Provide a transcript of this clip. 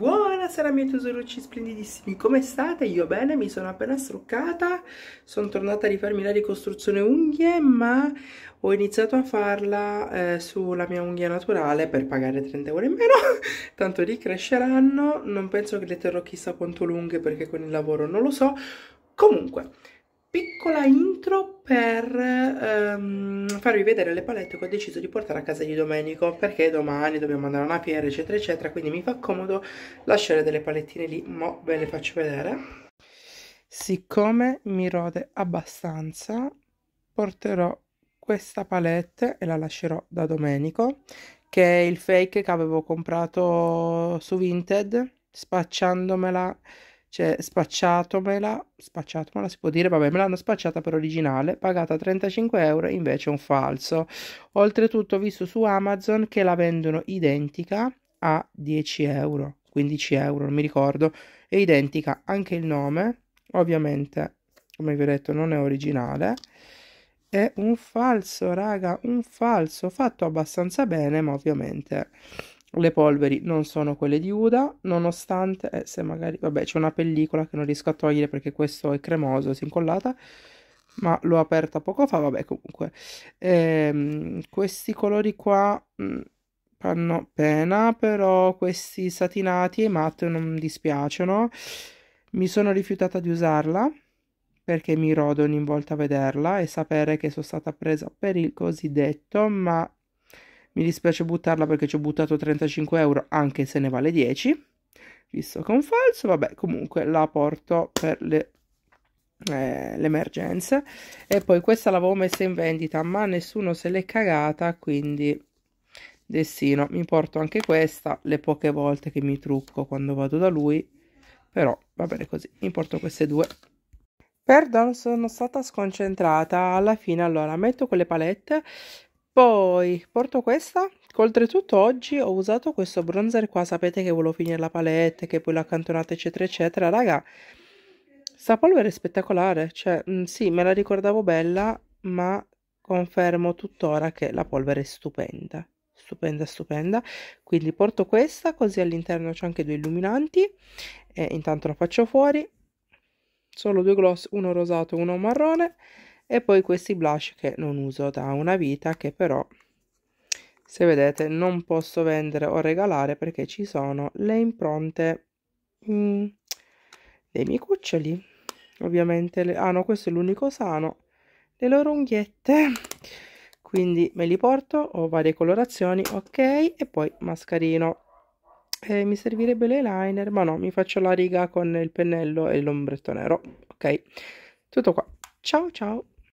Buonasera miei tesorucci splendidissimi, come state? Io bene, mi sono appena struccata, sono tornata a rifarmi la ricostruzione unghie ma ho iniziato a farla eh, sulla mia unghia naturale per pagare 30 euro in meno, tanto ricresceranno, non penso che le terrò chissà quanto lunghe perché con il lavoro non lo so, comunque piccola intro per ehm, farvi vedere le palette che ho deciso di portare a casa di Domenico perché domani dobbiamo andare a una fiera eccetera eccetera quindi mi fa comodo lasciare delle palettine lì ma ve le faccio vedere siccome mi rode abbastanza porterò questa palette e la lascerò da Domenico che è il fake che avevo comprato su Vinted spacciandomela cioè spacciatomela, spacciatomela si può dire, vabbè me l'hanno spacciata per originale, pagata 35 euro invece è un falso. Oltretutto ho visto su Amazon che la vendono identica a 10 euro, 15 euro, non mi ricordo, è identica anche il nome, ovviamente come vi ho detto non è originale, è un falso raga, un falso fatto abbastanza bene ma ovviamente le polveri non sono quelle di Uda, nonostante, eh, se magari, vabbè c'è una pellicola che non riesco a togliere perché questo è cremoso, si è incollata, ma l'ho aperta poco fa, vabbè comunque, ehm, questi colori qua mh, mm, fanno pena, però questi satinati e matte non dispiacciono, mi sono rifiutata di usarla, perché mi rodo ogni volta a vederla e sapere che sono stata presa per il cosiddetto, ma mi dispiace buttarla perché ci ho buttato 35 euro, anche se ne vale 10. Visto che è un falso, vabbè, comunque la porto per le eh, l'emergenza e poi questa l'avevo messa in vendita ma nessuno se l'è cagata quindi destino mi porto anche questa le poche volte che mi trucco quando vado da lui però va bene così mi porto queste due Perdon, sono stata sconcentrata alla fine allora metto quelle palette poi porto questa. Oltretutto oggi ho usato questo bronzer qua, sapete che volevo finire la palette, che poi l'ho accantonata eccetera eccetera. Raga, sta polvere è spettacolare, cioè mh, mm, sì me la ricordavo bella, ma confermo tuttora che la polvere è stupenda, stupenda stupenda. Quindi porto questa, così all'interno c'è anche due illuminanti, e intanto la faccio fuori. Solo due gloss, uno rosato e uno marrone e poi questi blush che non uso da una vita che però se vedete non posso vendere o regalare perché ci sono le impronte mh, mm, dei miei cuccioli ovviamente le, ah no questo è l'unico sano le loro unghiette quindi me li porto ho varie colorazioni ok e poi mascarino eh, mi servirebbe l'eyeliner ma no mi faccio la riga con il pennello e l'ombretto nero ok tutto qua ciao ciao